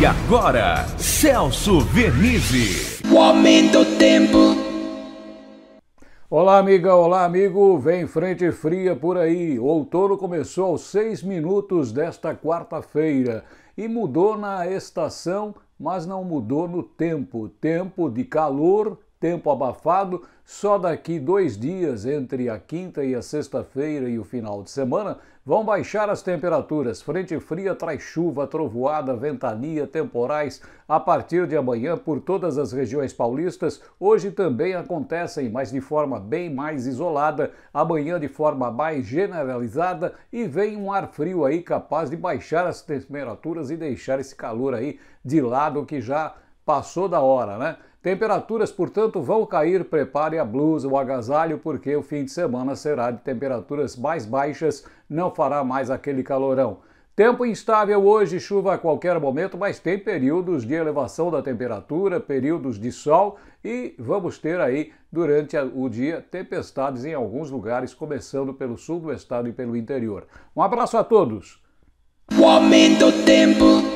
E agora, Celso Vernizzi. O aumento do tempo. Olá, amiga, olá, amigo. Vem frente fria por aí. O outono começou aos seis minutos desta quarta-feira e mudou na estação, mas não mudou no tempo. Tempo de calor tempo abafado, só daqui dois dias, entre a quinta e a sexta-feira e o final de semana, vão baixar as temperaturas. Frente fria traz chuva, trovoada, ventania, temporais. A partir de amanhã, por todas as regiões paulistas, hoje também acontecem, mas de forma bem mais isolada. Amanhã, de forma mais generalizada, e vem um ar frio aí capaz de baixar as temperaturas e deixar esse calor aí de lado que já passou da hora, né? Temperaturas, portanto, vão cair. Prepare a blusa, o agasalho, porque o fim de semana será de temperaturas mais baixas, não fará mais aquele calorão. Tempo instável hoje, chuva a qualquer momento, mas tem períodos de elevação da temperatura, períodos de sol e vamos ter aí durante o dia tempestades em alguns lugares, começando pelo sul do estado e pelo interior. Um abraço a todos! O aumento do tempo.